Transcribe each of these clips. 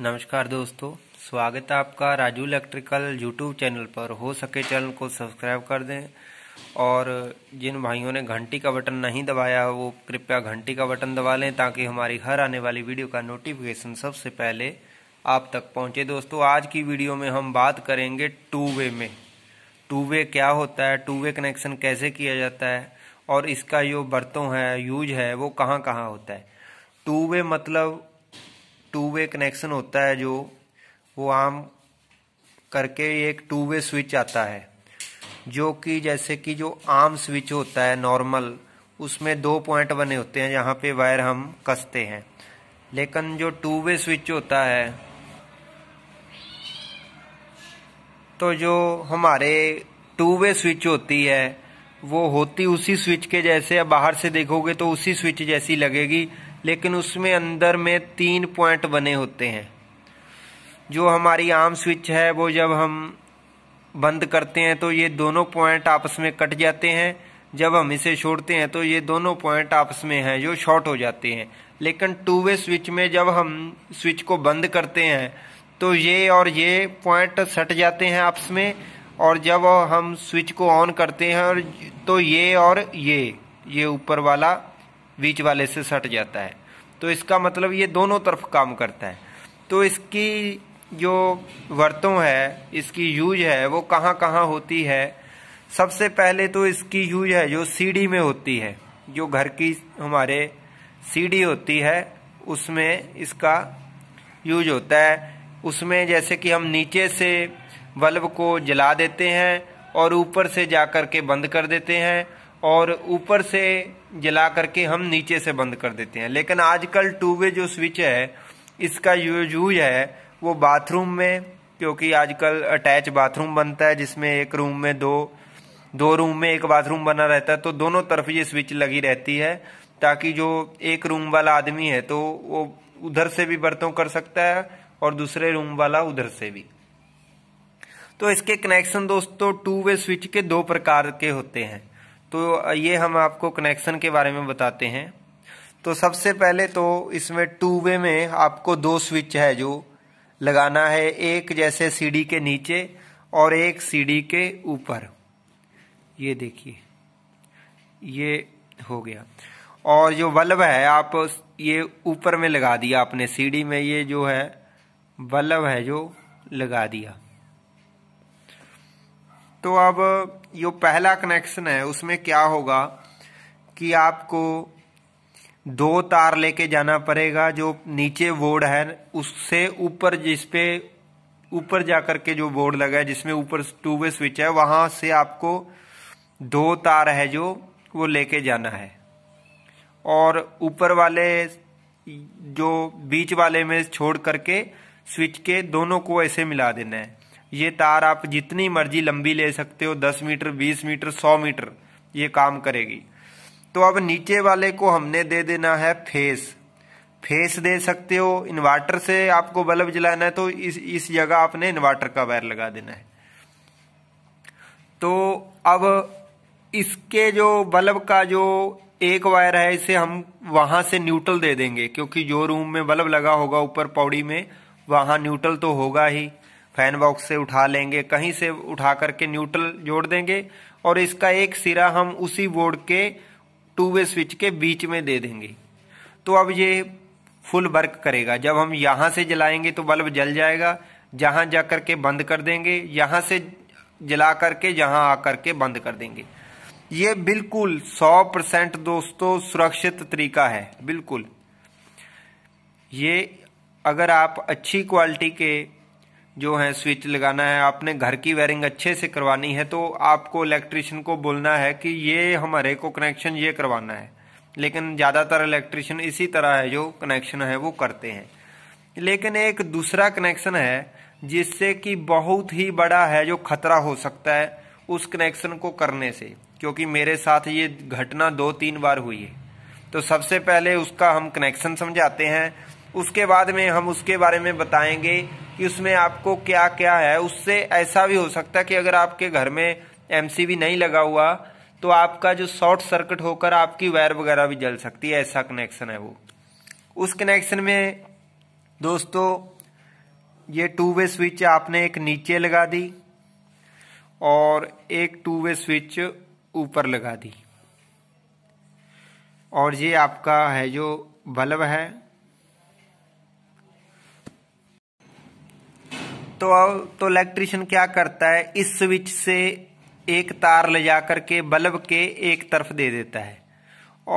नमस्कार दोस्तों स्वागत है आपका राजू इलेक्ट्रिकल यूट्यूब चैनल पर हो सके चैनल को सब्सक्राइब कर दें और जिन भाइयों ने घंटी का बटन नहीं दबाया वो कृपया घंटी का बटन दबा लें ताकि हमारी हर आने वाली वीडियो का नोटिफिकेशन सबसे पहले आप तक पहुंचे दोस्तों आज की वीडियो में हम बात करेंगे टू वे में टू वे क्या होता है टू वे कनेक्शन कैसे किया जाता है और इसका जो बर्तों है यूज है वो कहाँ कहाँ होता है टू वे मतलब टू वे कनेक्शन होता है जो वो आम करके एक टू वे स्विच आता है जो कि जैसे कि जो आम स्विच होता है नॉर्मल उसमें दो पॉइंट बने होते हैं जहाँ पे वायर हम कसते हैं लेकिन जो टू वे स्विच होता है तो जो हमारे टू वे स्विच होती है वो होती उसी स्विच के जैसे बाहर से देखोगे तो उसी स्विच जैसी लगेगी लेकिन उसमें अंदर में तीन पॉइंट बने होते हैं जो हमारी आम स्विच है वो जब हम बंद करते हैं तो ये दोनों पॉइंट आपस में कट जाते हैं जब हम इसे छोड़ते हैं तो ये दोनों पॉइंट आपस में हैं जो शॉर्ट हो जाते हैं लेकिन टू वे स्विच में जब हम स्विच को बंद करते हैं तो ये और ये पॉइंट सट जाते हैं आपस में और जब हम स्विच को ऑन करते हैं और तो ये और ये ये ऊपर वाला बीच वाले से सट जाता है तो इसका मतलब ये दोनों तरफ काम करता है तो इसकी जो वर्तों है इसकी यूज है वो कहाँ कहाँ होती है सबसे पहले तो इसकी यूज है जो सीढ़ी में होती है जो घर की हमारे सीढ़ी होती है उसमें इसका यूज होता है उसमें जैसे कि हम नीचे से बल्ब को जला देते हैं और ऊपर से जा कर के बंद कर देते हैं और ऊपर से जला करके हम नीचे से बंद कर देते हैं लेकिन आजकल टू वे जो स्विच है इसका यूज यूज है वो बाथरूम में क्योंकि आजकल अटैच बाथरूम बनता है जिसमें एक रूम में दो दो रूम में एक बाथरूम बना रहता है तो दोनों तरफ ये स्विच लगी रहती है ताकि जो एक रूम वाला आदमी है तो वो उधर से भी बर्तों कर सकता है और दूसरे रूम वाला उधर से भी तो इसके कनेक्शन दोस्तों टू वे स्विच के दो प्रकार के होते हैं तो ये हम आपको कनेक्शन के बारे में बताते हैं तो सबसे पहले तो इसमें टू वे में आपको दो स्विच है जो लगाना है एक जैसे सीडी के नीचे और एक सीडी के ऊपर ये देखिए ये हो गया और जो बल्ब है आप ये ऊपर में लगा दिया आपने सीडी में ये जो है बल्ब है जो लगा दिया तो अब जो पहला कनेक्शन है उसमें क्या होगा कि आपको दो तार लेके जाना पड़ेगा जो नीचे बोर्ड है उससे ऊपर जिस पे ऊपर जा करके जो बोर्ड लगा है जिसमें ऊपर टू वे स्विच है वहां से आपको दो तार है जो वो लेके जाना है और ऊपर वाले जो बीच वाले में छोड़ करके स्विच के दोनों को ऐसे मिला देना है ये तार आप जितनी मर्जी लंबी ले सकते हो दस मीटर बीस मीटर सौ मीटर ये काम करेगी तो अब नीचे वाले को हमने दे देना है फेस फेस दे सकते हो इन्वर्टर से आपको बल्ब जलाना है तो इस इस जगह आपने इन्वर्टर का वायर लगा देना है तो अब इसके जो बल्ब का जो एक वायर है इसे हम वहां से न्यूट्रल दे देंगे क्योंकि जो रूम में बल्ब लगा होगा ऊपर पौड़ी में वहां न्यूट्रल तो होगा ही फैन बॉक्स से उठा लेंगे कहीं से उठा करके न्यूट्रल जोड़ देंगे और इसका एक सिरा हम उसी बोर्ड के टू वे स्विच के बीच में दे देंगे तो अब ये फुल वर्क करेगा जब हम यहां से जलाएंगे तो बल्ब जल जाएगा जहां जा के बंद कर देंगे यहां से जला करके जहां आकर के बंद कर देंगे ये बिल्कुल 100 परसेंट दोस्तों सुरक्षित तरीका है बिल्कुल ये अगर आप अच्छी क्वालिटी के जो है स्विच लगाना है आपने घर की वायरिंग अच्छे से करवानी है तो आपको इलेक्ट्रिशियन को बोलना है कि ये हमारे को कनेक्शन ये करवाना है लेकिन ज़्यादातर इलेक्ट्रिशियन इसी तरह है जो कनेक्शन है वो करते हैं लेकिन एक दूसरा कनेक्शन है जिससे कि बहुत ही बड़ा है जो खतरा हो सकता है उस कनेक्शन को करने से क्योंकि मेरे साथ ये घटना दो तीन बार हुई है तो सबसे पहले उसका हम कनेक्शन समझाते हैं उसके बाद में हम उसके बारे में बताएंगे कि उसमें आपको क्या क्या है उससे ऐसा भी हो सकता है कि अगर आपके घर में एम नहीं लगा हुआ तो आपका जो शॉर्ट सर्किट होकर आपकी वायर वगैरह भी जल सकती है ऐसा कनेक्शन है वो उस कनेक्शन में दोस्तों ये टू वे स्विच आपने एक नीचे लगा दी और एक टू वे स्विच ऊपर लगा दी और ये आपका है जो बल्ब है तो तो इलेक्ट्रिशियन क्या करता है इस स्विच से एक तार ले जा के बल्ब के एक तरफ दे देता है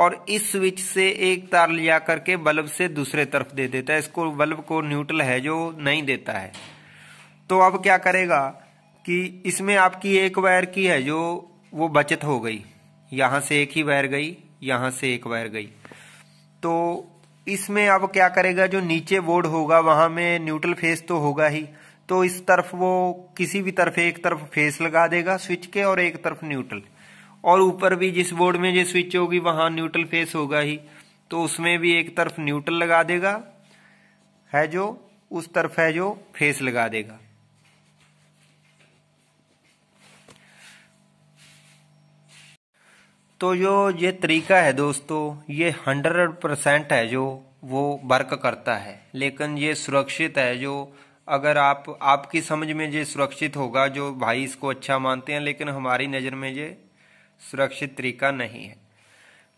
और इस स्विच से एक तार ले जा के बल्ब से दूसरे तरफ दे देता है इसको बल्ब को न्यूट्रल है जो नहीं देता है तो अब क्या करेगा कि इसमें आपकी एक वायर की है जो वो बचत हो गई यहाँ से एक ही वायर गई यहाँ से एक वायर गई तो इसमें अब क्या करेगा जो नीचे बोर्ड होगा वहां में न्यूट्रल फेस तो होगा ही तो इस तरफ वो किसी भी तरफ एक तरफ फेस लगा देगा स्विच के और एक तरफ न्यूट्रल और ऊपर भी जिस बोर्ड में जो स्विच होगी वहां न्यूट्रल फेस होगा ही तो उसमें भी एक तरफ न्यूट्रल लगा देगा है जो उस तरफ है जो फेस लगा देगा तो जो ये तरीका है दोस्तों ये हंड्रेड परसेंट है जो वो वर्क करता है लेकिन ये सुरक्षित है जो अगर आप आपकी समझ में ये सुरक्षित होगा जो भाई इसको अच्छा मानते हैं लेकिन हमारी नज़र में ये सुरक्षित तरीका नहीं है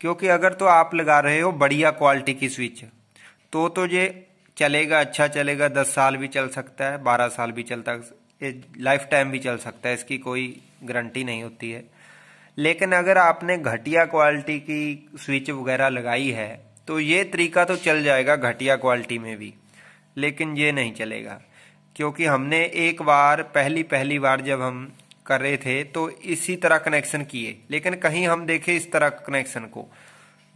क्योंकि अगर तो आप लगा रहे हो बढ़िया क्वालिटी की स्विच तो तो ये चलेगा अच्छा चलेगा दस साल भी चल सकता है बारह साल भी चलता लाइफ टाइम भी चल सकता है इसकी कोई गारंटी नहीं होती है लेकिन अगर आपने घटिया क्वालिटी की स्विच वगैरह लगाई है तो ये तरीका तो चल जाएगा घटिया क्वालिटी में भी लेकिन ये नहीं चलेगा क्योंकि हमने एक बार पहली पहली बार जब हम कर रहे थे तो इसी तरह कनेक्शन किए लेकिन कहीं हम देखे इस तरह कनेक्शन को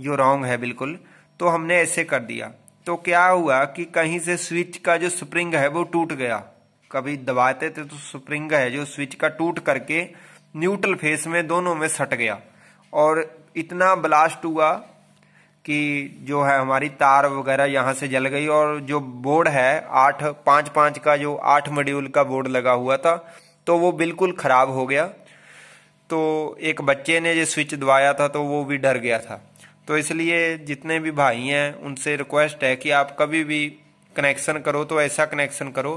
जो रॉन्ग है बिल्कुल तो हमने ऐसे कर दिया तो क्या हुआ कि कहीं से स्विच का जो स्प्रिंग है वो टूट गया कभी दबाते थे तो स्प्रिंग है जो स्विच का टूट करके न्यूट्रल फेस में दोनों में सट गया और इतना ब्लास्ट हुआ कि जो है हमारी तार वगैरह यहाँ से जल गई और जो बोर्ड है आठ पाँच पाँच का जो आठ मॉड्यूल का बोर्ड लगा हुआ था तो वो बिल्कुल ख़राब हो गया तो एक बच्चे ने जो स्विच दबाया था तो वो भी डर गया था तो इसलिए जितने भी भाई हैं उनसे रिक्वेस्ट है कि आप कभी भी कनेक्शन करो तो ऐसा कनेक्शन करो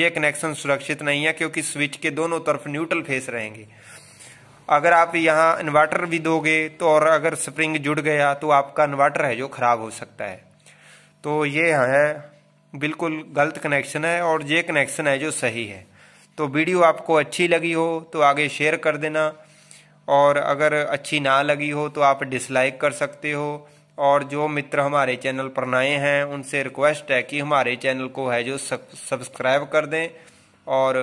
ये कनेक्शन सुरक्षित नहीं है क्योंकि स्विच के दोनों तरफ न्यूट्रल फेस रहेंगे अगर आप यहाँ इन्वर्टर भी दोगे तो और अगर स्प्रिंग जुड़ गया तो आपका इन्वर्टर है जो ख़राब हो सकता है तो ये है बिल्कुल गलत कनेक्शन है और ये कनेक्शन है जो सही है तो वीडियो आपको अच्छी लगी हो तो आगे शेयर कर देना और अगर अच्छी ना लगी हो तो आप डिसलाइक कर सकते हो और जो मित्र हमारे चैनल पर नए हैं उनसे रिक्वेस्ट है कि हमारे चैनल को है जो सब्सक्राइब कर दें और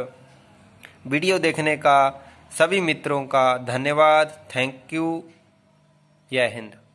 वीडियो देखने का सभी मित्रों का धन्यवाद थैंक यू जय हिंद